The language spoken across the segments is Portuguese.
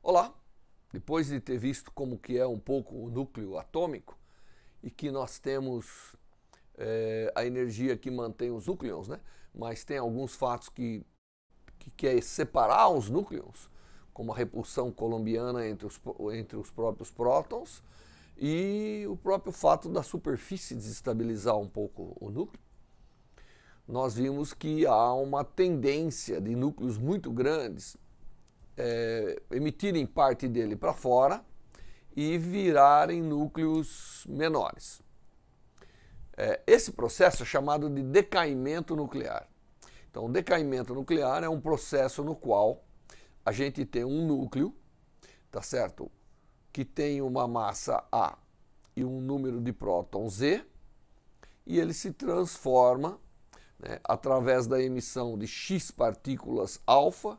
Olá! Depois de ter visto como que é um pouco o núcleo atômico, e que nós temos é, a energia que mantém os núcleons, né? mas tem alguns fatos que, que quer separar os núcleons, como a repulsão colombiana entre os, entre os próprios prótons e o próprio fato da superfície desestabilizar um pouco o núcleo. Nós vimos que há uma tendência de núcleos muito grandes é, emitirem parte dele para fora e virarem núcleos menores. É, esse processo é chamado de decaimento nuclear. Então, decaimento nuclear é um processo no qual a gente tem um núcleo, tá certo? Que tem uma massa A e um número de prótons Z, e ele se transforma né, através da emissão de X partículas alfa.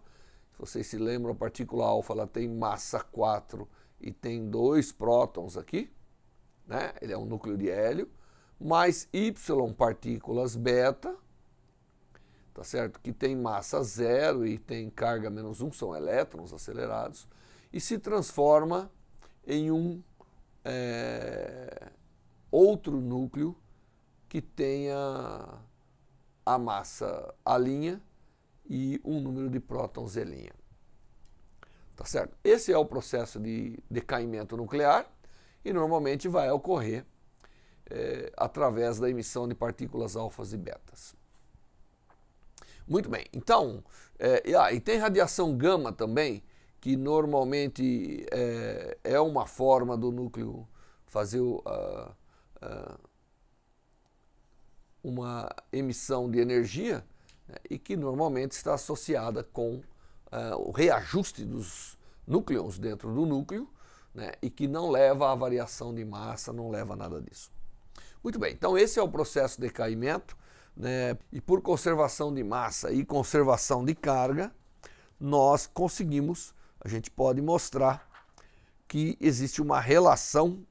Se vocês se lembram, a partícula alfa ela tem massa 4 e tem dois prótons aqui, né? ele é um núcleo de hélio, mais Y partículas beta, tá certo? Que tem massa zero e tem carga menos um, são elétrons acelerados, e se transforma em um é, outro núcleo que tenha a massa A' e um número de prótons E'. Tá certo? Esse é o processo de decaimento nuclear e normalmente vai ocorrer é, através da emissão de partículas alfas e betas. Muito bem, então, é, e ah, tem radiação gama também, que normalmente é, é uma forma do núcleo fazer uh, uh, uma emissão de energia né, e que normalmente está associada com uh, o reajuste dos núcleons dentro do núcleo, né, e que não leva à variação de massa, não leva a nada disso. Muito bem, então esse é o processo de caimento, né, e por conservação de massa e conservação de carga, nós conseguimos, a gente pode mostrar que existe uma relação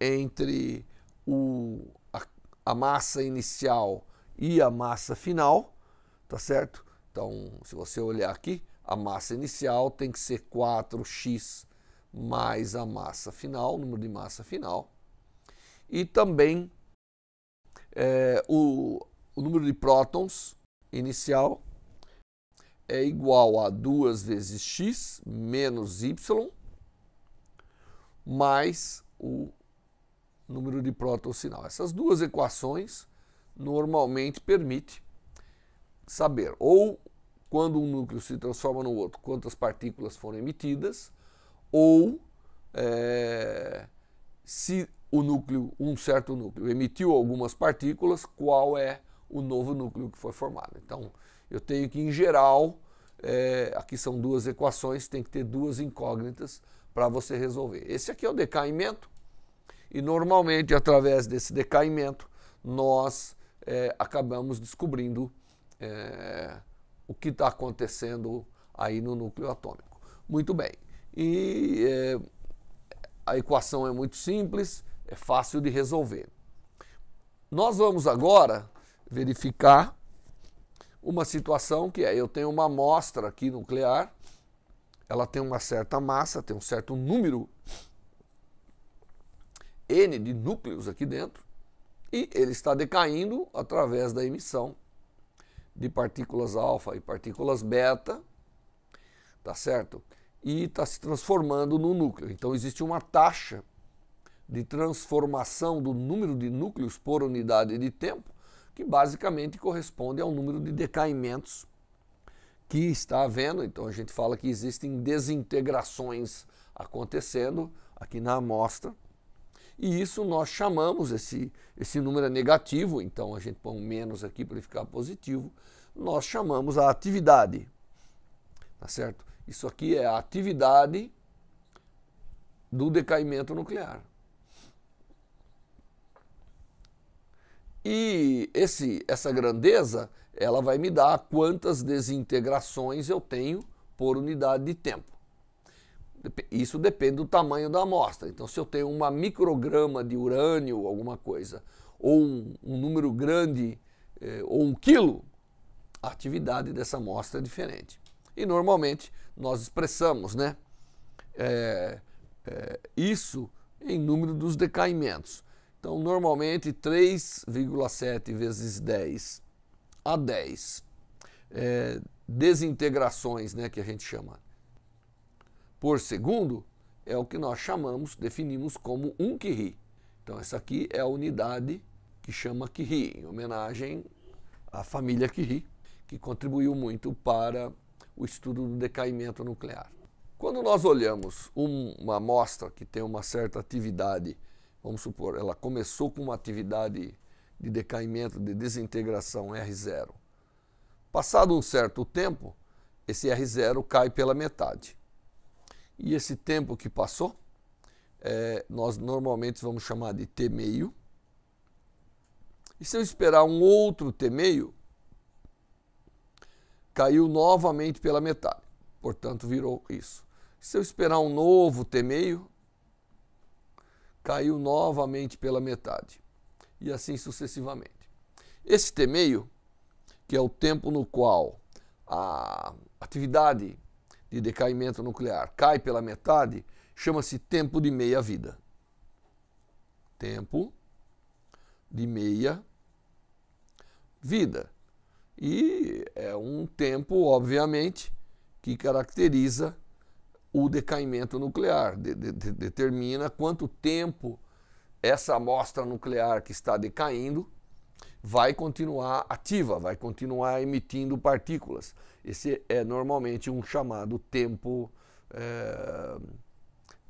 entre o, a, a massa inicial e a massa final, tá certo? Então, se você olhar aqui, a massa inicial tem que ser 4x mais a massa final, o número de massa final. E também é, o, o número de prótons inicial é igual a 2 vezes x menos y mais o número de prótons final Essas duas equações normalmente permitem saber ou quando um núcleo se transforma no outro, quantas partículas foram emitidas, ou é, se o núcleo, um certo núcleo, emitiu algumas partículas, qual é o novo núcleo que foi formado. Então, eu tenho que, em geral, é, aqui são duas equações, tem que ter duas incógnitas para você resolver. Esse aqui é o decaimento, e normalmente, através desse decaimento, nós é, acabamos descobrindo. É, o que está acontecendo aí no núcleo atômico. Muito bem. E é, a equação é muito simples, é fácil de resolver. Nós vamos agora verificar uma situação que é: eu tenho uma amostra aqui nuclear, ela tem uma certa massa, tem um certo número n de núcleos aqui dentro, e ele está decaindo através da emissão de partículas alfa e partículas beta, tá certo? E está se transformando no núcleo. Então existe uma taxa de transformação do número de núcleos por unidade de tempo, que basicamente corresponde ao número de decaimentos que está havendo. Então a gente fala que existem desintegrações acontecendo aqui na amostra e isso nós chamamos, esse, esse número é negativo, então a gente põe um menos aqui para ele ficar positivo, nós chamamos a atividade. Tá certo? Isso aqui é a atividade do decaimento nuclear. E esse, essa grandeza, ela vai me dar quantas desintegrações eu tenho por unidade de tempo. Isso depende do tamanho da amostra. Então, se eu tenho uma micrograma de urânio, alguma coisa, ou um, um número grande, eh, ou um quilo, a atividade dessa amostra é diferente. E normalmente nós expressamos né, é, é, isso em número dos decaimentos. Então, normalmente 3,7 vezes 10 a 10 é, eh, desintegrações, né, que a gente chama por segundo é o que nós chamamos, definimos como um Curie. Então essa aqui é a unidade que chama Curie, em homenagem à família Curie, que contribuiu muito para o estudo do decaimento nuclear. Quando nós olhamos uma amostra que tem uma certa atividade, vamos supor, ela começou com uma atividade de decaimento, de desintegração R0. Passado um certo tempo, esse R0 cai pela metade. E esse tempo que passou, é, nós normalmente vamos chamar de T meio. E se eu esperar um outro T meio, caiu novamente pela metade. Portanto, virou isso. Se eu esperar um novo T meio, caiu novamente pela metade. E assim sucessivamente. Esse T meio, que é o tempo no qual a atividade de decaimento nuclear cai pela metade, chama-se tempo de meia-vida. Tempo de meia-vida. E é um tempo, obviamente, que caracteriza o decaimento nuclear, de, de, de, determina quanto tempo essa amostra nuclear que está decaindo vai continuar ativa, vai continuar emitindo partículas. Esse é normalmente um chamado tempo é,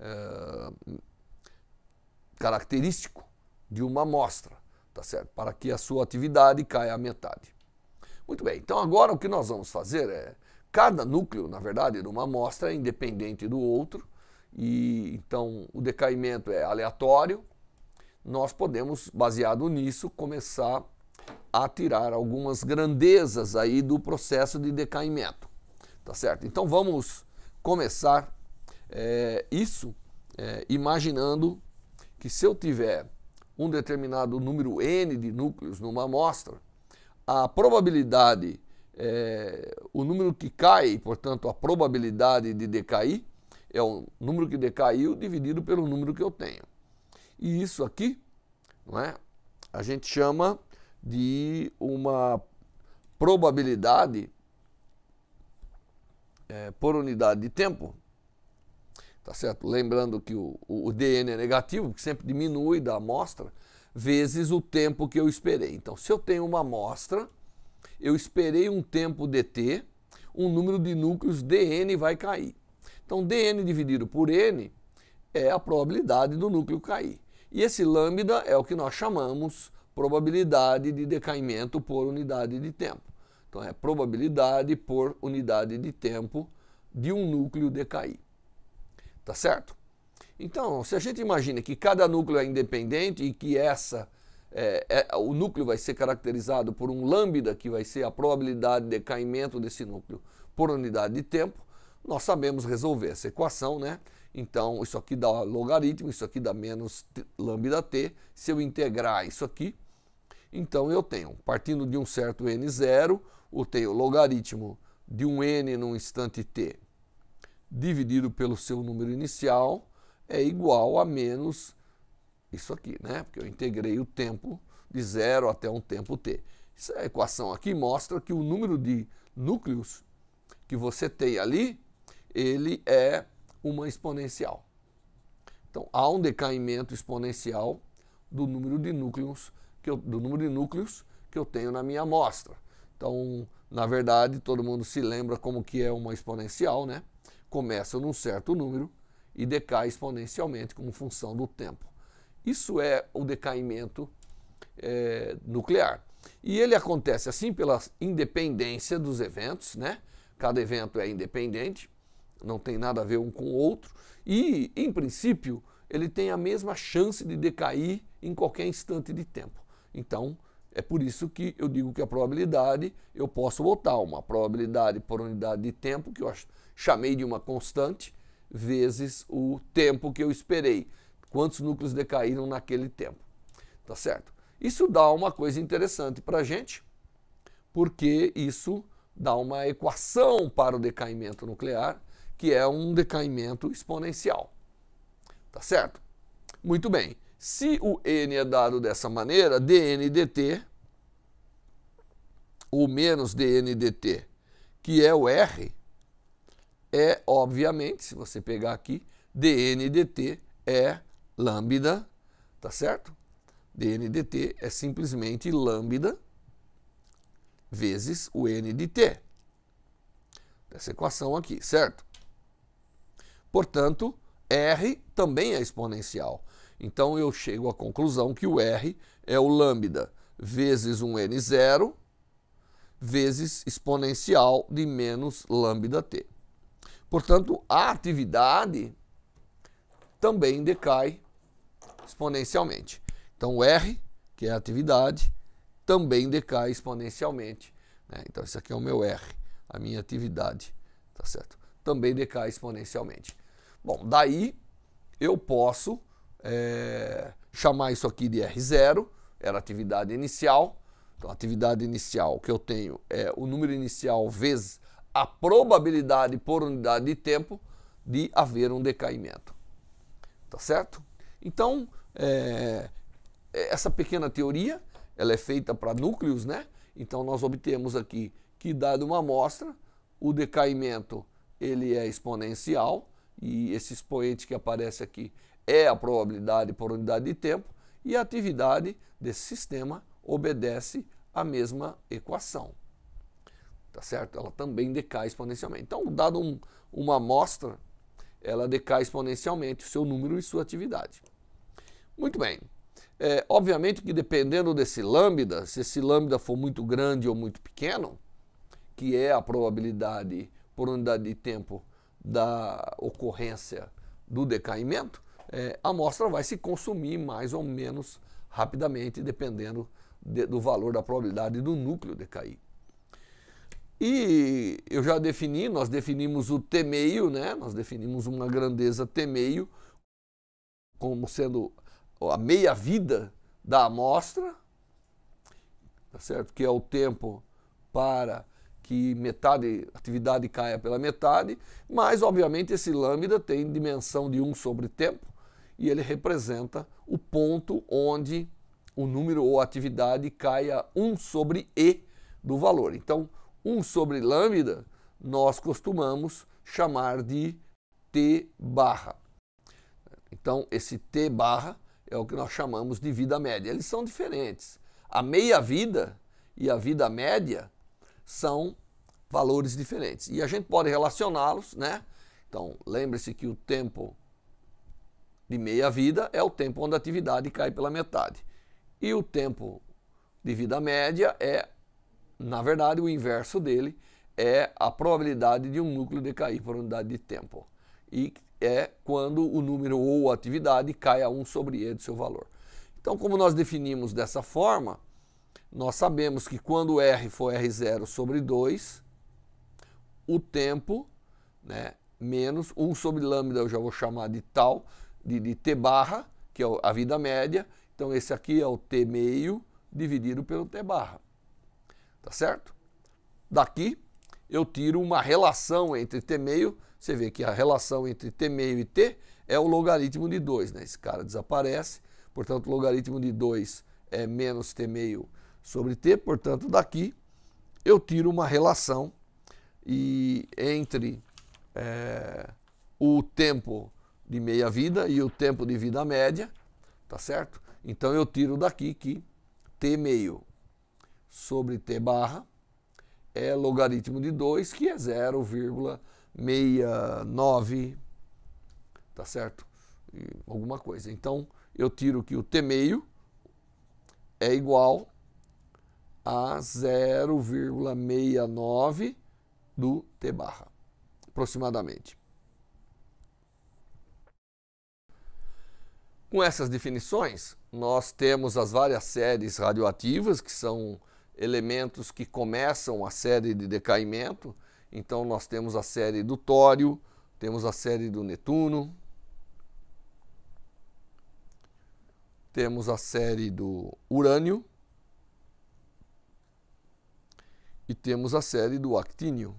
é, característico de uma amostra, tá certo? Para que a sua atividade caia à metade. Muito bem, então agora o que nós vamos fazer é cada núcleo, na verdade, de uma amostra é independente do outro, e então o decaimento é aleatório. Nós podemos, baseado nisso, começar a tirar algumas grandezas aí do processo de decaimento, tá certo? Então vamos começar é, isso é, imaginando que se eu tiver um determinado número n de núcleos numa amostra, a probabilidade, é, o número que cai, portanto a probabilidade de decair é o número que decaiu dividido pelo número que eu tenho. E isso aqui, não é? A gente chama de uma probabilidade é, por unidade de tempo, tá certo? Lembrando que o, o, DN é negativo, que sempre diminui da amostra, vezes o tempo que eu esperei. Então, se eu tenho uma amostra, eu esperei um tempo dt, um número de núcleos dn vai cair. Então, dn dividido por n é a probabilidade do núcleo cair. E esse lambda é o que nós chamamos probabilidade de decaimento por unidade de tempo. Então é probabilidade por unidade de tempo de um núcleo decair. Tá certo? Então, se a gente imagina que cada núcleo é independente e que essa é, é, o núcleo vai ser caracterizado por um lambda, que vai ser a probabilidade de decaimento desse núcleo por unidade de tempo, nós sabemos resolver essa equação, né? Então, isso aqui dá logaritmo, isso aqui dá menos lambda t. Se eu integrar isso aqui, então eu tenho, partindo de um certo n0, eu tenho logaritmo de um n num instante t dividido pelo seu número inicial é igual a menos isso aqui, né? Porque eu integrei o tempo de zero até um tempo t. Essa é equação aqui mostra que o número de núcleos que você tem ali, ele é uma exponencial. Então, há um decaimento exponencial do número de núcleos que eu, do número de núcleos que eu tenho na minha amostra. Então, na verdade, todo mundo se lembra como que é uma exponencial, né? Começa num certo número e decai exponencialmente como função do tempo. Isso é o decaimento é, nuclear. E ele acontece assim pela independência dos eventos, né? Cada evento é independente, não tem nada a ver um com o outro. E, em princípio, ele tem a mesma chance de decair em qualquer instante de tempo. Então, é por isso que eu digo que a probabilidade, eu posso botar uma probabilidade por unidade de tempo, que eu chamei de uma constante, vezes o tempo que eu esperei. Quantos núcleos decaíram naquele tempo. Tá certo? Isso dá uma coisa interessante para a gente, porque isso dá uma equação para o decaimento nuclear, que é um decaimento exponencial. Tá certo? Muito bem. Se o n é dado dessa maneira, dn dt, ou menos dn dt, que é o r, é, obviamente, se você pegar aqui, dn dt é lambda, tá certo? dn dt é simplesmente lambda vezes o n de t. Essa equação aqui, certo? Portanto, r também é exponencial. Então eu chego à conclusão que o R é o lambda vezes um N0 vezes exponencial de menos lambda t. Portanto, a atividade também decai exponencialmente. Então, o R, que é a atividade, também decai exponencialmente. Né? Então, isso aqui é o meu R, a minha atividade, tá certo? Também decai exponencialmente. Bom, daí eu posso é, chamar isso aqui de R0, era atividade inicial. Então, a atividade inicial que eu tenho é o número inicial vezes a probabilidade por unidade de tempo de haver um decaimento. Tá certo? Então, é, é essa pequena teoria, ela é feita para núcleos, né? Então, nós obtemos aqui que, dada uma amostra, o decaimento ele é exponencial e esse expoente que aparece aqui é a probabilidade por unidade de tempo e a atividade desse sistema obedece à mesma equação. Tá certo? Ela também decai exponencialmente. Então, dado um, uma amostra, ela decai exponencialmente o seu número e sua atividade. Muito bem. É, obviamente que dependendo desse lambda, se esse lambda for muito grande ou muito pequeno, que é a probabilidade por unidade de tempo da ocorrência do decaimento, é, a amostra vai se consumir mais ou menos rapidamente, dependendo de, do valor da probabilidade do núcleo decair. E eu já defini, nós definimos o T meio, né? Nós definimos uma grandeza T meio como sendo a meia-vida da amostra, tá certo? Que é o tempo para que metade atividade caia pela metade, mas obviamente esse lambda tem dimensão de 1 sobre tempo, e ele representa o ponto onde o número ou atividade caia 1 sobre E do valor. Então, 1 sobre lambda nós costumamos chamar de T barra. Então, esse T barra é o que nós chamamos de vida média. Eles são diferentes. A meia-vida e a vida média são valores diferentes. E a gente pode relacioná-los, né? Então, lembre-se que o tempo de meia vida é o tempo onde a atividade cai pela metade. E o tempo de vida média é, na verdade, o inverso dele, é a probabilidade de um núcleo decair por unidade de tempo. E é quando o número ou a atividade cai a 1 sobre E do seu valor. Então, como nós definimos dessa forma, nós sabemos que quando R for R0 sobre 2, o tempo, né, menos 1 sobre lambda eu já vou chamar de tal, de, de T barra, que é a vida média. Então, esse aqui é o T meio dividido pelo T barra. Tá certo? Daqui eu tiro uma relação entre T meio. Você vê que a relação entre T meio e T é o logaritmo de 2. Né? Esse cara desaparece. Portanto, o logaritmo de 2 é menos T meio sobre T. Portanto, daqui eu tiro uma relação e entre é, o tempo de meia vida e o tempo de vida média, tá certo? Então eu tiro daqui que t meio sobre t barra é logaritmo de 2, que é 0,69, tá certo? E alguma coisa. Então eu tiro que o t meio é igual a 0,69 do t barra, aproximadamente. Com essas definições, nós temos as várias séries radioativas, que são elementos que começam a série de decaimento. Então, nós temos a série do tório, temos a série do Netuno, temos a série do urânio e temos a série do actínio.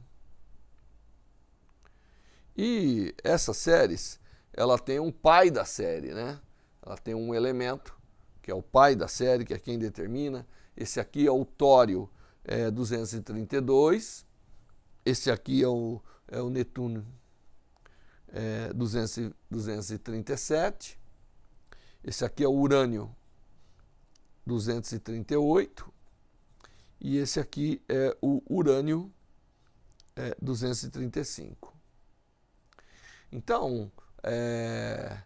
E essas séries, ela tem um pai da série, né? Ela tem um elemento, que é o pai da série, que é quem determina. Esse aqui é o tório é, 232. Esse aqui é o, é o Netuno é, 200, 237. Esse aqui é o urânio 238. E esse aqui é o urânio é, 235. Então, é,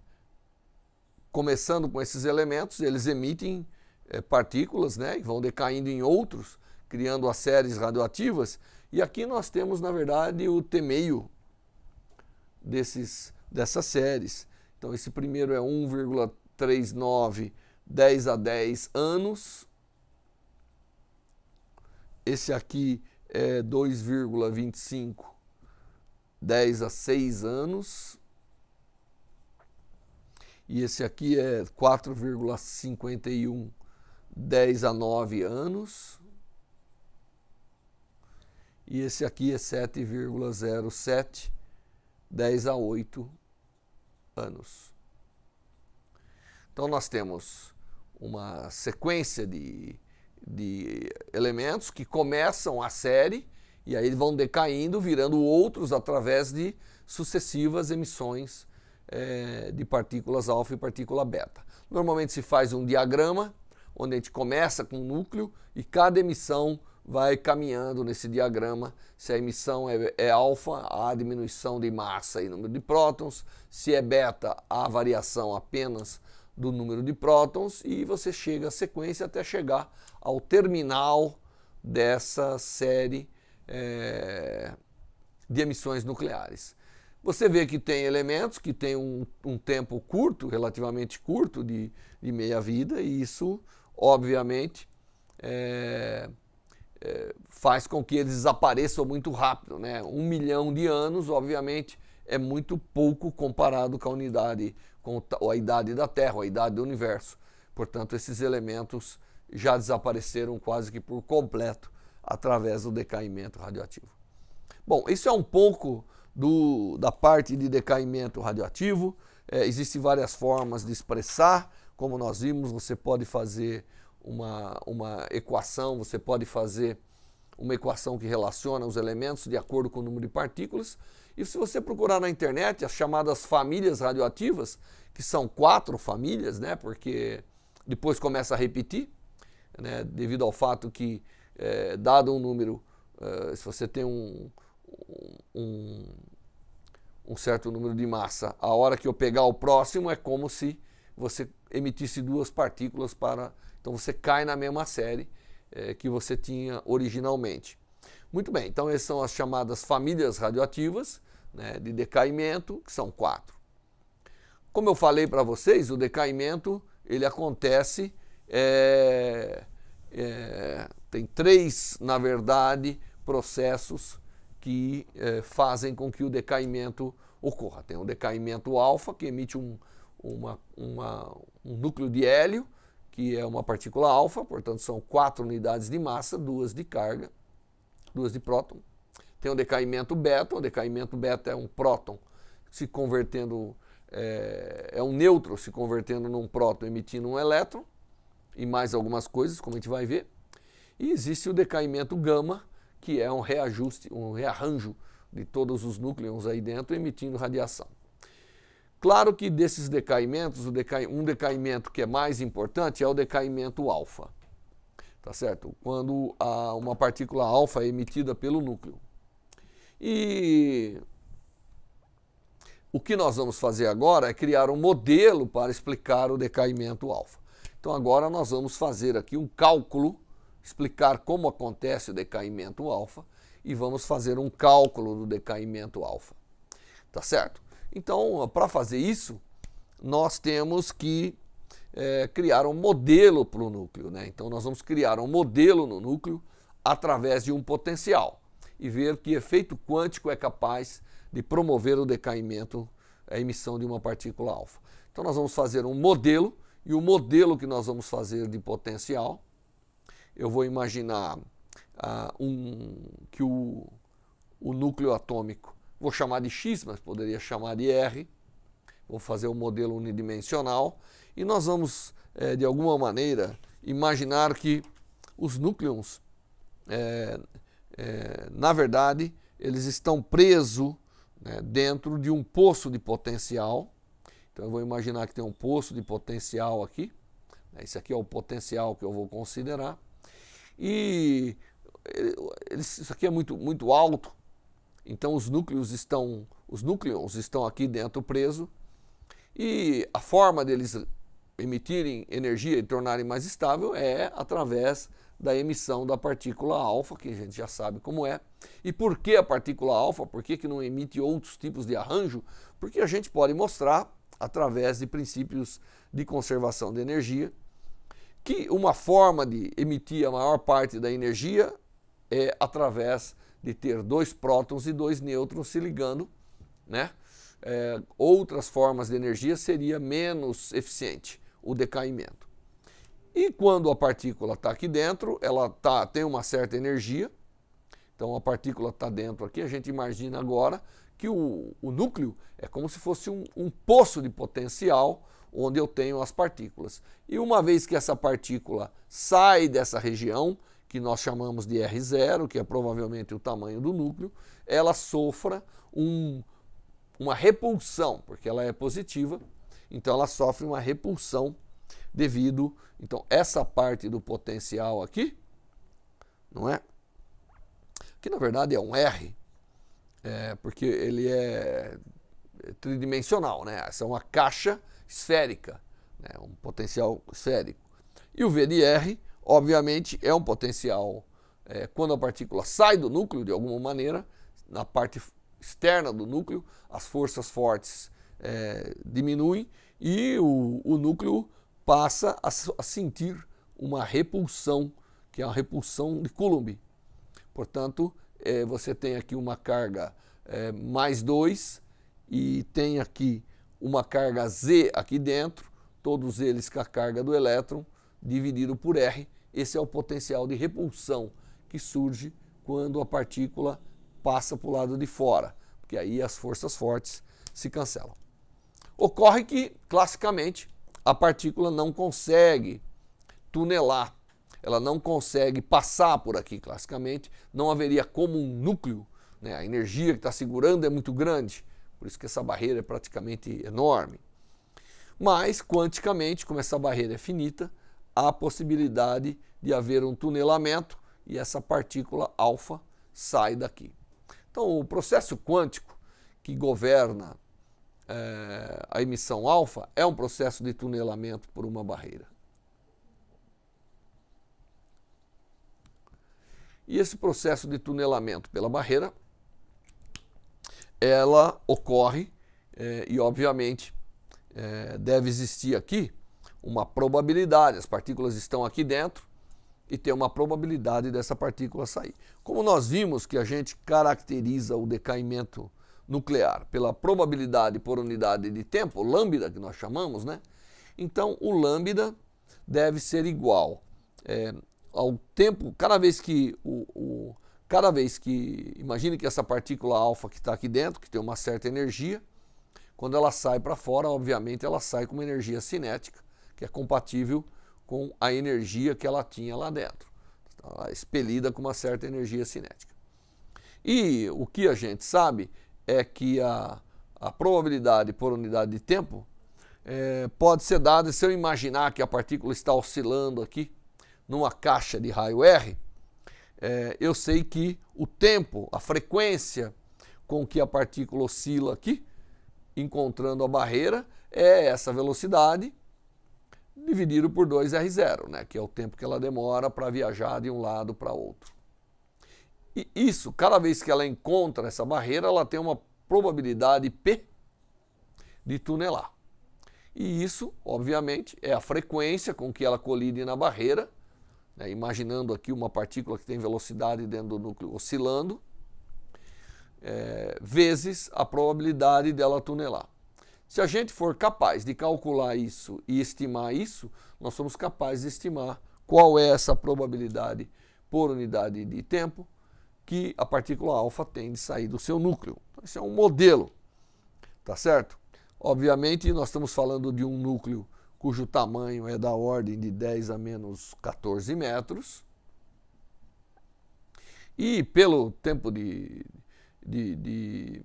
começando com esses elementos, eles emitem é, partículas né, e vão decaindo em outros, criando as séries radioativas. E aqui nós temos, na verdade, o T-meio desses, dessas séries. Então, esse primeiro é 1,39 10 a 10 anos. Esse aqui é 2,25 10 a 6 anos e esse aqui é 4,51, 10 a 9 anos. E esse aqui é 7,07, 10 a 8 anos. Então nós temos uma sequência de, de elementos que começam a série e aí vão decaindo, virando outros através de sucessivas emissões é, de partículas alfa e partícula beta. Normalmente se faz um diagrama, onde a gente começa com um núcleo e cada emissão vai caminhando nesse diagrama. Se a emissão é, é alfa, há diminuição de massa e número de prótons. Se é beta, há variação apenas do número de prótons e você chega à sequência até chegar ao terminal dessa série é, de emissões nucleares. Você vê que tem elementos que têm um, um tempo curto, relativamente curto, de, de meia-vida, e isso, obviamente, é, é, faz com que eles desapareçam muito rápido. Né? Um milhão de anos, obviamente, é muito pouco comparado com a unidade, com a idade da Terra, a idade do universo. Portanto, esses elementos já desapareceram quase que por completo através do decaimento radioativo. Bom, isso é um pouco do, da parte de decaimento radioativo. É, Existem várias formas de expressar, como nós vimos, você pode fazer uma, uma equação, você pode fazer uma equação que relaciona os elementos de acordo com o número de partículas. E se você procurar na internet as chamadas famílias radioativas, que são quatro famílias, né, porque depois começa a repetir, né, devido ao fato que, é, dado um número, é, se você tem um, um, um certo número de massa. A hora que eu pegar o próximo é como se você emitisse duas partículas para. Então você cai na mesma série é, que você tinha originalmente. Muito bem, então essas são as chamadas famílias radioativas né, de decaimento, que são quatro. Como eu falei para vocês, o decaimento ele acontece. É, é, tem três, na verdade, processos que eh, fazem com que o decaimento ocorra. Tem um decaimento alfa que emite um, uma, uma, um núcleo de hélio, que é uma partícula alfa, portanto são quatro unidades de massa, duas de carga, duas de próton. Tem um decaimento beta, o decaimento beta é um próton se convertendo, é, é um neutro se convertendo num próton emitindo um elétron, e mais algumas coisas, como a gente vai ver. E existe o decaimento gama, que é um reajuste, um rearranjo de todos os núcleons aí dentro emitindo radiação. Claro que desses decaimentos, um decaimento que é mais importante é o decaimento alfa, tá certo? Quando uma partícula alfa é emitida pelo núcleo. E o que nós vamos fazer agora é criar um modelo para explicar o decaimento alfa. Então agora nós vamos fazer aqui um cálculo explicar como acontece o decaimento alfa e vamos fazer um cálculo do decaimento alfa. Tá certo? Então, para fazer isso, nós temos que é, criar um modelo para o núcleo. Né? Então, nós vamos criar um modelo no núcleo através de um potencial e ver que efeito quântico é capaz de promover o decaimento, a emissão de uma partícula alfa. Então, nós vamos fazer um modelo e o modelo que nós vamos fazer de potencial eu vou imaginar ah, um, que o, o núcleo atômico, vou chamar de X, mas poderia chamar de R, vou fazer um modelo unidimensional, e nós vamos, eh, de alguma maneira, imaginar que os núcleons, eh, eh, na verdade, eles estão presos né, dentro de um poço de potencial. Então, eu vou imaginar que tem um poço de potencial aqui. Né, esse aqui é o potencial que eu vou considerar. E eh, isso aqui é muito, muito alto, então os núcleos estão, os núcleons estão aqui dentro preso e a forma deles emitirem energia e tornarem mais estável é através da emissão da partícula alfa, que a gente já sabe como é. E por que a partícula alfa? Por que, que não emite outros tipos de arranjo? Porque a gente pode mostrar através de princípios de conservação de energia que uma forma de emitir a maior parte da energia é através de ter dois prótons e dois nêutrons se ligando, né? É, outras formas de energia seria menos eficiente o decaimento. E quando a partícula está aqui dentro, ela tá, tem uma certa energia. Então a partícula está dentro aqui, a gente imagina agora que o, o núcleo é como se fosse um, um poço de potencial onde eu tenho as partículas. E uma vez que essa partícula sai dessa região, que nós chamamos de R0, que é provavelmente o tamanho do núcleo, ela sofra um, uma repulsão, porque ela é positiva, então ela sofre uma repulsão devido, então essa parte do potencial aqui, não é? Que na verdade é um R, é, porque ele é tridimensional, né? Essa é uma caixa esférica, né, um potencial esférico. E o VDR, obviamente, é um potencial é, quando a partícula sai do núcleo de alguma maneira, na parte externa do núcleo, as forças fortes é, diminuem e o, o núcleo passa a, a, sentir uma repulsão, que é a repulsão de Coulomb. Portanto, é, você tem aqui uma carga é, mais 2 e tem aqui uma carga Z aqui dentro, todos eles com a carga do elétron, dividido por R. Esse é o potencial de repulsão que surge quando a partícula passa para o lado de fora, porque aí as forças fortes se cancelam. Ocorre que, classicamente, a partícula não consegue tunelar, ela não consegue passar por aqui, classicamente, não haveria como um núcleo, né? a energia que está segurando é muito grande, por isso que essa barreira é praticamente enorme. Mas, quanticamente, como essa barreira é finita, há a possibilidade de haver um tunelamento e essa partícula alfa sai daqui. Então, o processo quântico que governa é, a emissão alfa é um processo de tunelamento por uma barreira. E esse processo de tunelamento pela barreira ela ocorre é, e, obviamente, é, deve existir aqui uma probabilidade. As partículas estão aqui dentro e tem uma probabilidade dessa partícula sair. Como nós vimos que a gente caracteriza o decaimento nuclear pela probabilidade por unidade de tempo, lambda que nós chamamos, né? Então o lambda deve ser igual é, ao tempo, cada vez que o, o, Cada vez que, imagine que essa partícula alfa que está aqui dentro, que tem uma certa energia, quando ela sai para fora, obviamente ela sai com uma energia cinética, que é compatível com a energia que ela tinha lá dentro. Ela tá expelida com uma certa energia cinética. E o que a gente sabe é que a, a probabilidade por unidade de tempo é, pode ser dada se eu imaginar que a partícula está oscilando aqui numa caixa de raio R, é, eu sei que o tempo, a frequência com que a partícula oscila aqui, encontrando a barreira, é essa velocidade dividido por 2R0, né? que é o tempo que ela demora para viajar de um lado para outro. E isso, cada vez que ela encontra essa barreira, ela tem uma probabilidade P de tunelar. E isso, obviamente, é a frequência com que ela colide na barreira né, imaginando aqui uma partícula que tem velocidade dentro do núcleo oscilando, é, vezes a probabilidade dela tunelar. Se a gente for capaz de calcular isso e estimar isso, nós somos capazes de estimar qual é essa probabilidade por unidade de tempo que a partícula alfa tem de sair do seu núcleo. Então, esse isso é um modelo, tá certo? Obviamente, nós estamos falando de um núcleo cujo tamanho é da ordem de 10 a menos 14 metros. E pelo tempo de, de, de,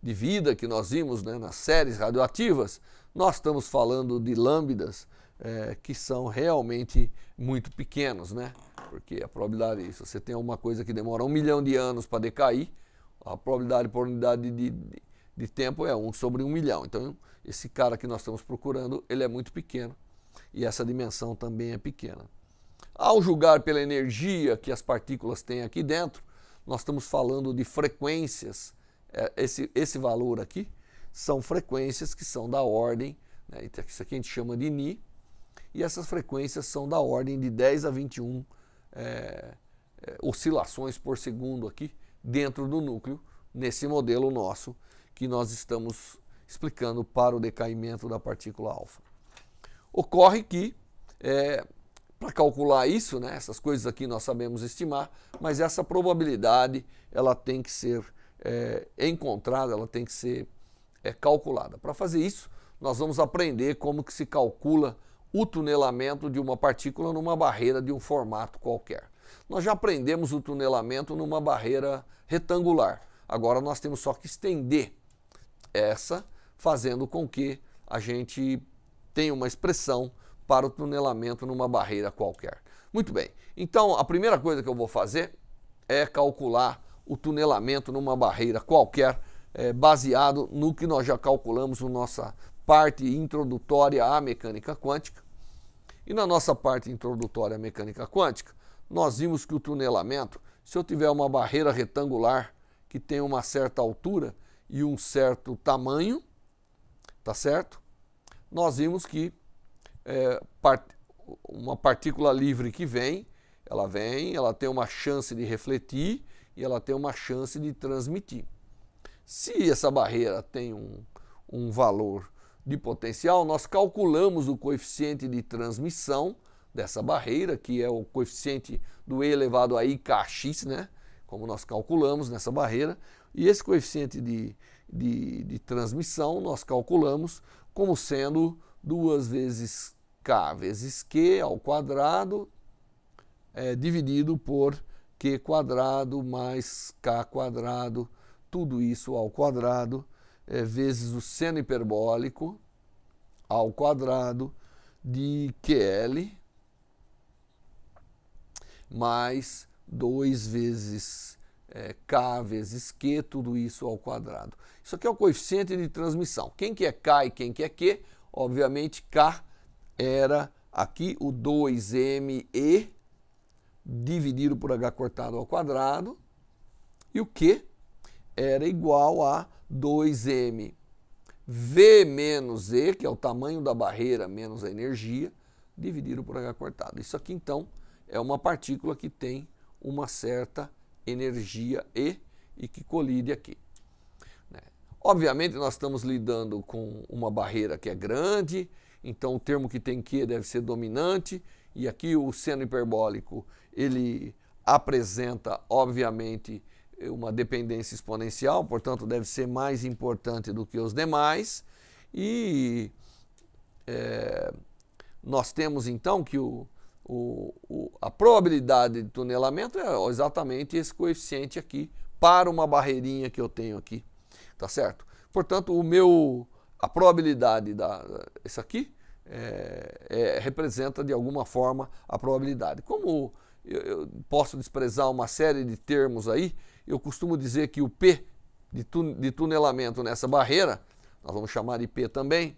de vida que nós vimos né, nas séries radioativas, nós estamos falando de lambdas é, que são realmente muito pequenos, né? Porque a probabilidade, se você tem alguma coisa que demora um milhão de anos para decair, a probabilidade por unidade de, de de tempo é 1 sobre 1 milhão. Então, esse cara que nós estamos procurando, ele é muito pequeno e essa dimensão também é pequena. Ao julgar pela energia que as partículas têm aqui dentro, nós estamos falando de frequências. É, esse, esse valor aqui são frequências que são da ordem, né? isso aqui a gente chama de Ni, e essas frequências são da ordem de 10 a 21 é, é, oscilações por segundo aqui dentro do núcleo, nesse modelo nosso que nós estamos explicando para o decaimento da partícula alfa. Ocorre que, é, para calcular isso, né, essas coisas aqui nós sabemos estimar, mas essa probabilidade ela tem que ser é, encontrada, ela tem que ser é, calculada. Para fazer isso, nós vamos aprender como que se calcula o tunelamento de uma partícula numa barreira de um formato qualquer. Nós já aprendemos o tunelamento numa barreira retangular. Agora nós temos só que estender essa fazendo com que a gente tenha uma expressão para o tunelamento numa barreira qualquer. Muito bem, então a primeira coisa que eu vou fazer é calcular o tunelamento numa barreira qualquer, é, baseado no que nós já calculamos na nossa parte introdutória à mecânica quântica. E na nossa parte introdutória à mecânica quântica, nós vimos que o tunelamento, se eu tiver uma barreira retangular que tem uma certa altura, e um certo tamanho, tá certo? Nós vimos que é, part uma partícula livre que vem, ela vem, ela tem uma chance de refletir e ela tem uma chance de transmitir. Se essa barreira tem um, um valor de potencial, nós calculamos o coeficiente de transmissão dessa barreira, que é o coeficiente do E elevado a IKX, né? Como nós calculamos nessa barreira, e esse coeficiente de, de, de transmissão nós calculamos como sendo 2 vezes k vezes q ao quadrado é, dividido por q quadrado mais k quadrado, tudo isso ao quadrado, é, vezes o seno hiperbólico ao quadrado de QL mais 2 vezes é, K vezes Q, tudo isso ao quadrado. Isso aqui é o coeficiente de transmissão. Quem que é K e quem que é Q? Obviamente K era aqui o 2ME dividido por H cortado ao quadrado e o Q era igual a 2M V menos E, que é o tamanho da barreira menos a energia, dividido por H cortado. Isso aqui então é uma partícula que tem uma certa energia E e que colide aqui. Né? Obviamente, nós estamos lidando com uma barreira que é grande, então o termo que tem Q deve ser dominante, e aqui o seno hiperbólico ele apresenta, obviamente, uma dependência exponencial, portanto, deve ser mais importante do que os demais, e é, nós temos então que o, o, o, a probabilidade de tunelamento é exatamente esse coeficiente aqui para uma barreirinha que eu tenho aqui, tá certo? Portanto, o meu, a probabilidade da, isso aqui é, é, representa de alguma forma a probabilidade. Como eu, eu, posso desprezar uma série de termos aí, eu costumo dizer que o P de, tu, de tunelamento nessa barreira, nós vamos chamar de P também,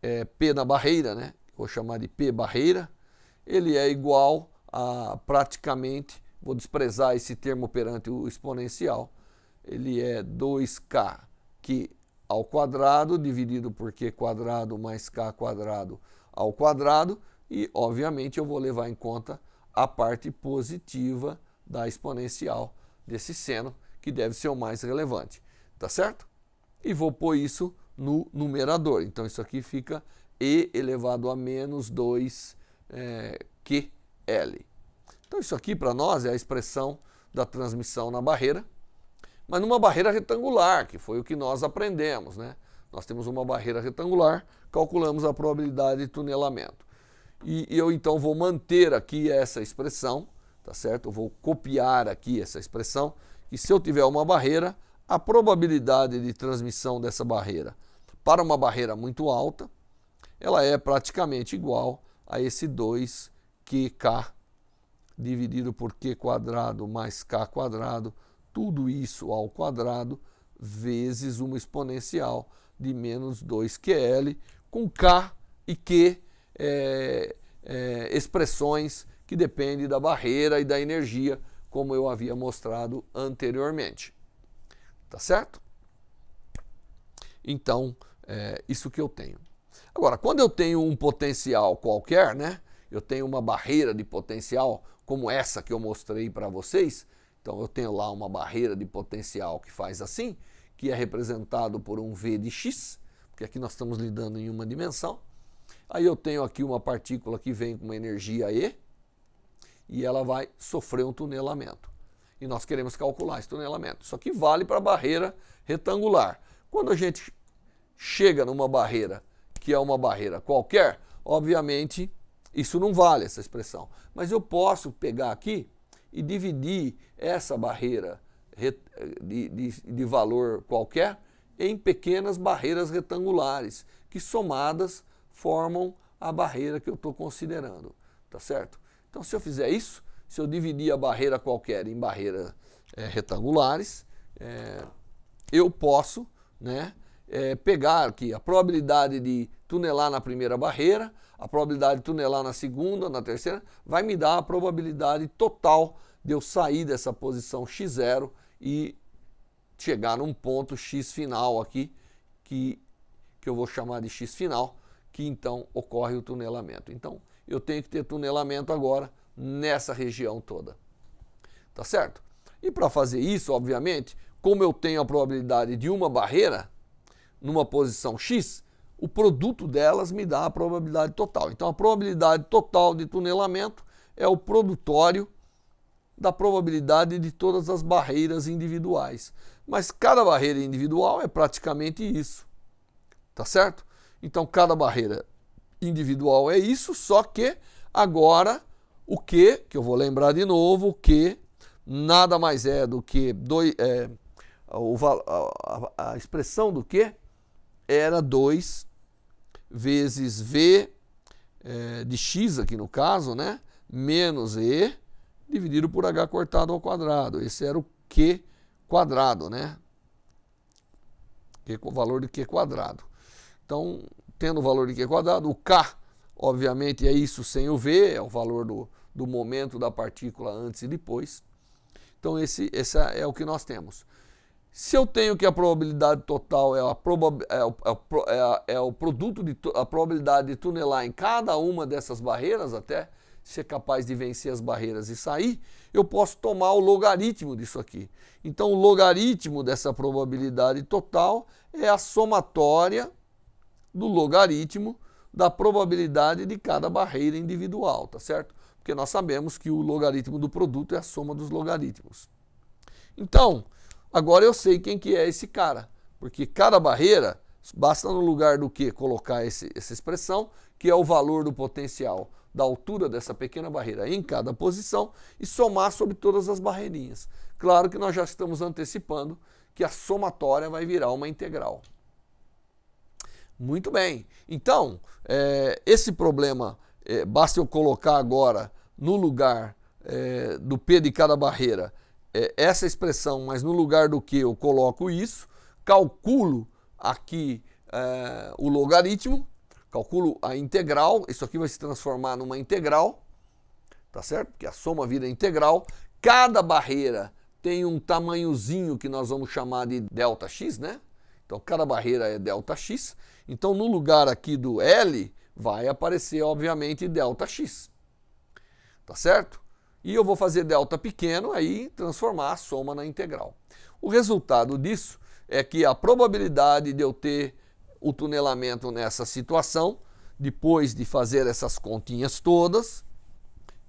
é P na barreira, né? Vou chamar de P barreira ele é igual a praticamente, vou desprezar esse termo perante o exponencial, ele é 2k que ao quadrado dividido por q quadrado mais k quadrado ao quadrado e obviamente eu vou levar em conta a parte positiva da exponencial desse seno que deve ser o mais relevante, tá certo? E vou pôr isso no numerador, então isso aqui fica e elevado a menos 2 é, QL. Então, isso aqui para nós é a expressão da transmissão na barreira, mas numa barreira retangular, que foi o que nós aprendemos. Né? Nós temos uma barreira retangular, calculamos a probabilidade de tunelamento. E eu então vou manter aqui essa expressão, tá certo? Eu vou copiar aqui essa expressão, e se eu tiver uma barreira, a probabilidade de transmissão dessa barreira para uma barreira muito alta, ela é praticamente igual a esse 2 qk k dividido por q quadrado mais k quadrado, tudo isso ao quadrado, vezes uma exponencial de menos 2ql, com k e q é, é, expressões que dependem da barreira e da energia, como eu havia mostrado anteriormente. Tá certo? Então, é isso que eu tenho. Agora, quando eu tenho um potencial qualquer, né? Eu tenho uma barreira de potencial como essa que eu mostrei para vocês. Então eu tenho lá uma barreira de potencial que faz assim, que é representado por um v de x, porque aqui nós estamos lidando em uma dimensão. Aí eu tenho aqui uma partícula que vem com uma energia e e ela vai sofrer um tunelamento. E nós queremos calcular esse tunelamento. Isso aqui vale para a barreira retangular. Quando a gente chega numa barreira que é uma barreira qualquer, obviamente isso não vale essa expressão. Mas eu posso pegar aqui e dividir essa barreira de, de, de valor qualquer em pequenas barreiras retangulares, que somadas formam a barreira que eu estou considerando, tá certo? Então, se eu fizer isso, se eu dividir a barreira qualquer em barreiras é, retangulares, é, eu posso né, é, pegar que a probabilidade de tunelar na primeira barreira, a probabilidade de tunelar na segunda, na terceira, vai me dar a probabilidade total de eu sair dessa posição x0 e chegar num ponto x final aqui, que, que eu vou chamar de x final, que então ocorre o tunelamento. Então, eu tenho que ter tunelamento agora nessa região toda. Tá certo? E para fazer isso, obviamente, como eu tenho a probabilidade de uma barreira, numa posição X, o produto delas me dá a probabilidade total. Então, a probabilidade total de tunelamento é o produtório da probabilidade de todas as barreiras individuais. Mas cada barreira individual é praticamente isso. Tá certo? Então, cada barreira individual é isso, só que agora o q que eu vou lembrar de novo, o q nada mais é do que dois, é, a, a, a expressão do que era 2 vezes V é, de x aqui no caso, né? Menos E dividido por H cortado ao quadrado. Esse era o Q quadrado, né? o valor de Q quadrado. Então, tendo o valor de Q quadrado, o K, obviamente, é isso sem o V, é o valor do, do momento da partícula antes e depois. Então, esse, esse é o que nós temos. Se eu tenho que a probabilidade total é, a proba é, o, é, é, a, é o produto de a probabilidade de tunelar em cada uma dessas barreiras até ser capaz de vencer as barreiras e sair, eu posso tomar o logaritmo disso aqui. Então o logaritmo dessa probabilidade total é a somatória do logaritmo da probabilidade de cada barreira individual, tá certo? Porque nós sabemos que o logaritmo do produto é a soma dos logaritmos. Então, Agora eu sei quem que é esse cara, porque cada barreira basta no lugar do que colocar esse, essa expressão, que é o valor do potencial da altura dessa pequena barreira em cada posição e somar sobre todas as barreirinhas. Claro que nós já estamos antecipando que a somatória vai virar uma integral. Muito bem. Então, é, esse problema, é, basta eu colocar agora no lugar é, do P de cada barreira é, essa expressão, mas no lugar do que eu coloco isso, calculo aqui é, o logaritmo, calculo a integral, isso aqui vai se transformar numa integral, tá certo? Porque a soma vira integral. Cada barreira tem um tamanhozinho que nós vamos chamar de delta x, né? Então cada barreira é delta x. Então no lugar aqui do L vai aparecer obviamente delta x. Tá certo? E eu vou fazer delta pequeno, aí transformar a soma na integral. O resultado disso é que a probabilidade de eu ter o tunelamento nessa situação, depois de fazer essas continhas todas,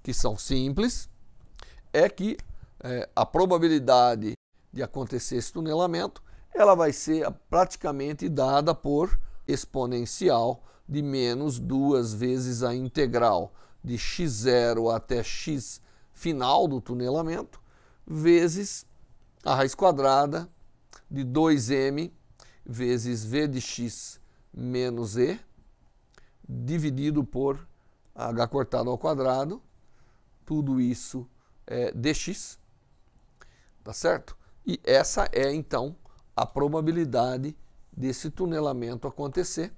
que são simples, é que é, a probabilidade de acontecer esse tunelamento ela vai ser praticamente dada por exponencial de menos duas vezes a integral de x0 até x final do tunelamento, vezes a raiz quadrada de 2m vezes v de x menos e, dividido por h cortado ao quadrado, tudo isso é dx, tá certo? E essa é, então, a probabilidade desse tunelamento acontecer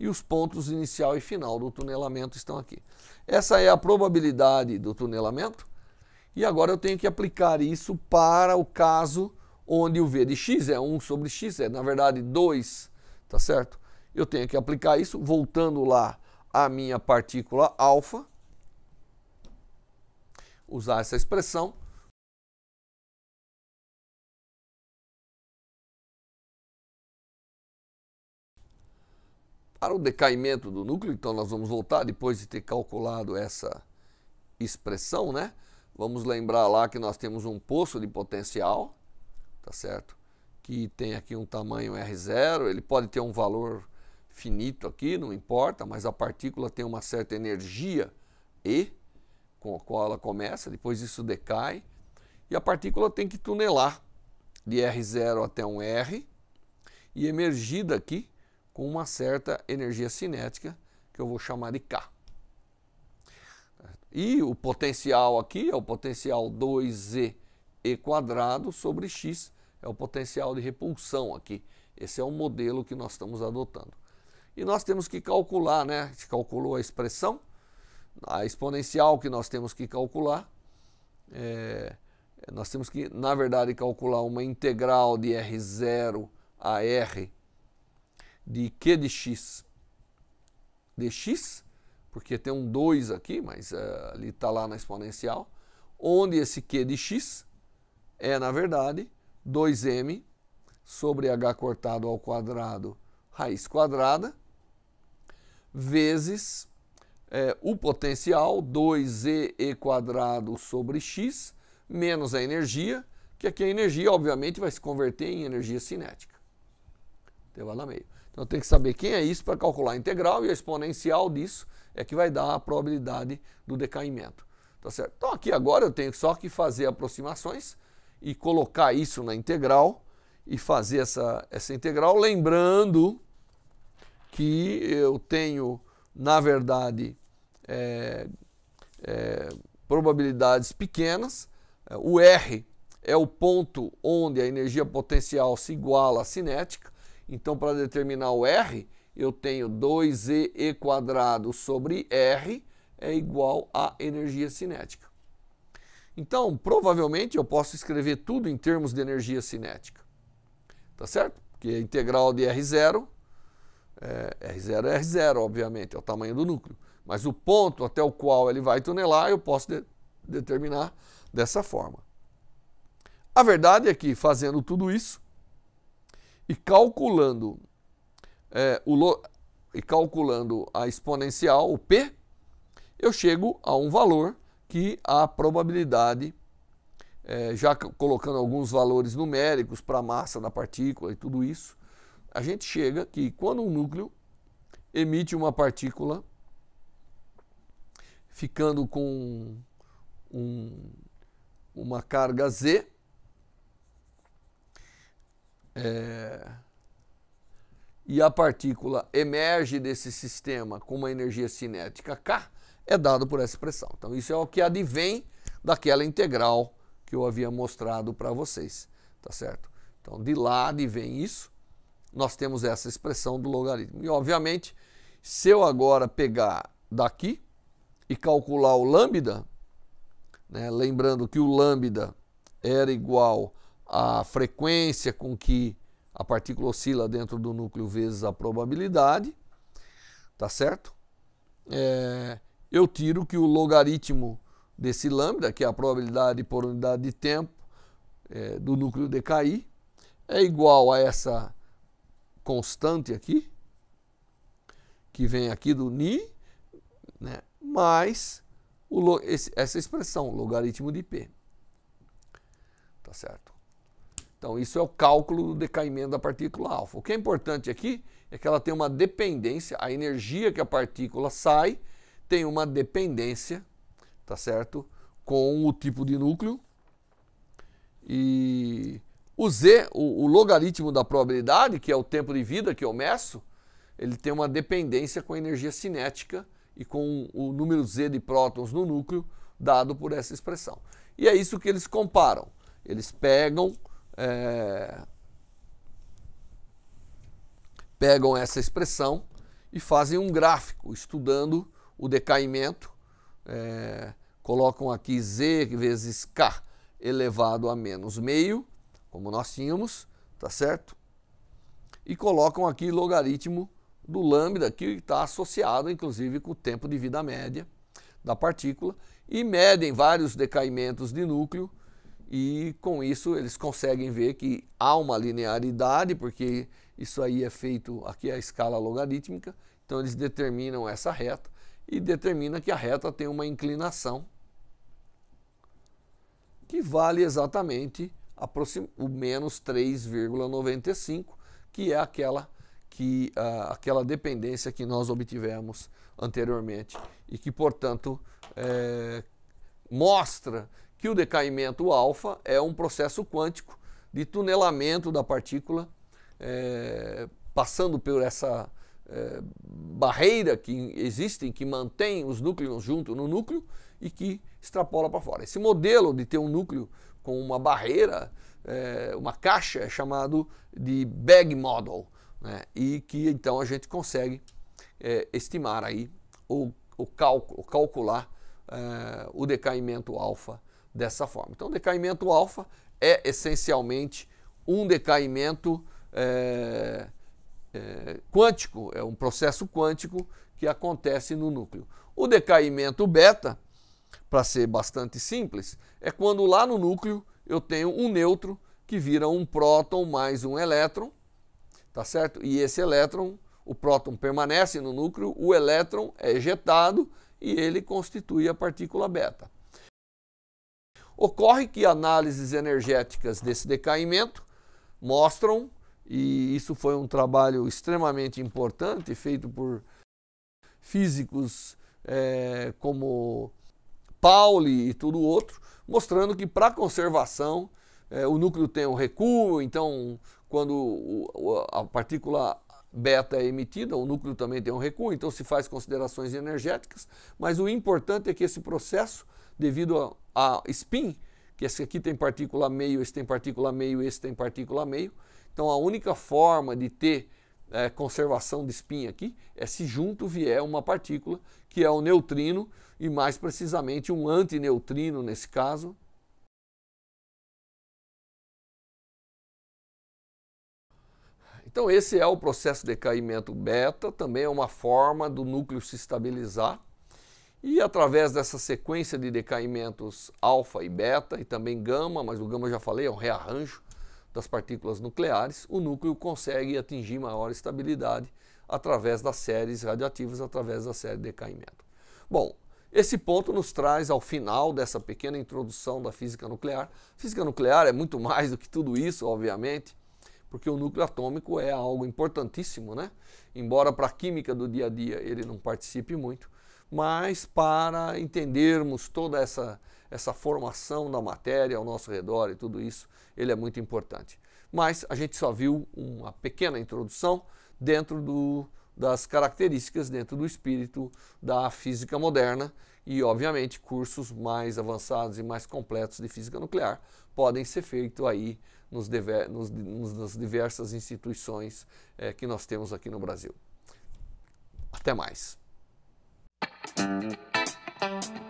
e os pontos inicial e final do tunelamento estão aqui. Essa é a probabilidade do tunelamento e agora eu tenho que aplicar isso para o caso onde o V de x é 1 sobre x, é na verdade 2, tá certo? Eu tenho que aplicar isso voltando lá a minha partícula alfa, usar essa expressão. Para o decaimento do núcleo, então nós vamos voltar depois de ter calculado essa expressão, né? Vamos lembrar lá que nós temos um poço de potencial, tá certo? Que tem aqui um tamanho R0, ele pode ter um valor finito aqui, não importa, mas a partícula tem uma certa energia E, com a qual ela começa, depois isso decai, e a partícula tem que tunelar de R0 até um R e emergir daqui com uma certa energia cinética que eu vou chamar de K. E o potencial aqui é o potencial 2z e quadrado sobre x, é o potencial de repulsão aqui. Esse é o modelo que nós estamos adotando. E nós temos que calcular, né? A gente calculou a expressão, a exponencial que nós temos que calcular. É, nós temos que, na verdade, calcular uma integral de R0 a R de Q de x dx porque tem um 2 aqui, mas é, ali está lá na exponencial, onde esse Q de x é, na verdade, 2m sobre h cortado ao quadrado raiz quadrada vezes é, eh, o potencial 2e quadrado sobre x menos a energia, que aqui a energia obviamente vai se converter em energia cinética. Então, lá no meio. Então tem que saber quem é isso para calcular a integral e a exponencial disso é que vai dar a probabilidade do decaimento. Tá certo? Então aqui agora eu tenho só que fazer aproximações e colocar isso na integral e fazer essa, essa integral, lembrando que eu tenho, na verdade, é, é, probabilidades pequenas. É, o R é o ponto onde a energia potencial se iguala à cinética. Então, para determinar o R, eu tenho 2e quadrado sobre r é igual à energia cinética. Então, provavelmente eu posso escrever tudo em termos de energia cinética. Tá certo? Porque a integral de R0 é R0 é R0, obviamente, é o tamanho do núcleo. Mas o ponto até o qual ele vai tunelar eu posso de determinar dessa forma. A verdade é que fazendo tudo isso e calculando é, o, e calculando a exponencial, o P, eu chego a um valor que a probabilidade, é, já colocando alguns valores numéricos para a massa da partícula e tudo isso, a gente chega que quando um núcleo emite uma partícula ficando com um, uma carga Z, é, e a partícula emerge desse sistema com uma energia cinética K, é dado por essa expressão. Então, isso é o que advém daquela integral que eu havia mostrado para vocês, tá certo? Então, de lá advém isso, nós temos essa expressão do logaritmo. E, obviamente, se eu agora pegar daqui e calcular o lambda, né, lembrando que o lambda era igual à frequência com que a partícula oscila dentro do núcleo vezes a probabilidade, tá certo? É, eu tiro que o logaritmo desse lambda, que é a probabilidade por unidade de tempo é, do núcleo decair, é igual a essa constante aqui, que vem aqui do ni, né, mais o, esse, essa expressão, logaritmo de p. Tá certo? Então, isso é o cálculo do decaimento da partícula alfa. O que é importante aqui é que ela tem uma dependência, a energia que a partícula sai tem uma dependência, tá certo? Com o tipo de núcleo. E o Z, o, o logaritmo da probabilidade, que é o tempo de vida que eu meço, ele tem uma dependência com a energia cinética e com o número Z de prótons no núcleo dado por essa expressão. E é isso que eles comparam. Eles pegam é, pegam essa expressão e fazem um gráfico estudando o decaimento, é, colocam aqui z vezes k elevado a menos meio, como nós tínhamos, tá certo? E colocam aqui logaritmo do lambda, que está associado inclusive com o tempo de vida média da partícula, e medem vários decaimentos de núcleo e com isso eles conseguem ver que há uma linearidade, porque isso aí é feito, aqui é a escala logarítmica, então eles determinam essa reta e determina que a reta tem uma inclinação que vale exatamente o menos 3,95, que é aquela, que, uh, aquela dependência que nós obtivemos anteriormente e que, portanto, é, mostra que o decaimento alfa é um processo quântico de tunelamento da partícula, é, passando por essa é, barreira que existem, que mantém os núcleos juntos no núcleo e que extrapola para fora. Esse modelo de ter um núcleo com uma barreira, é, uma caixa, é chamado de bag model, né? e que então a gente consegue estimar aí o ou, calcular o decaimento alfa dessa forma. Então, decaimento alfa é essencialmente um decaimento é, é, quântico, é um processo quântico que acontece no núcleo. O decaimento beta, para ser bastante simples, é quando lá no núcleo eu tenho um neutro que vira um próton mais um elétron, tá certo? E esse elétron, o próton permanece no núcleo, o elétron é ejetado e ele constitui a partícula beta. Ocorre que análises energéticas desse decaimento mostram, e isso foi um trabalho extremamente importante feito por físicos é, como Pauli e tudo outro, mostrando que para conservação é, o núcleo tem um recuo, então quando a partícula beta é emitida, o núcleo também tem um recuo, então se faz considerações energéticas, mas o importante é que esse processo devido a, spin, que esse aqui tem partícula meio, esse tem partícula meio, esse tem partícula meio. Então a única forma de ter é, conservação de spin aqui é se junto vier uma partícula, que é o neutrino, e mais precisamente um antineutrino nesse caso. Então esse é o processo de decaimento beta, também é uma forma do núcleo se estabilizar. E através dessa sequência de decaimentos alfa e beta e também gama, mas o gama já falei, é um rearranjo das partículas nucleares, o núcleo consegue atingir maior estabilidade através das séries radioativas, através da série de decaimento. Bom, esse ponto nos traz ao final dessa pequena introdução da física nuclear. física nuclear é muito mais do que tudo isso, obviamente, porque o núcleo atômico é algo importantíssimo, né? Embora para a química do dia a dia ele não participe muito, mas para entendermos toda essa, essa formação da matéria ao nosso redor e tudo isso, ele é muito importante. Mas a gente só viu uma pequena introdução dentro do, das características, dentro do espírito da física moderna e, obviamente, cursos mais avançados e mais completos de física nuclear podem ser feitos aí nos, nos, nos nas diversas instituições é, que nós temos aqui no Brasil. Até mais. Thank you.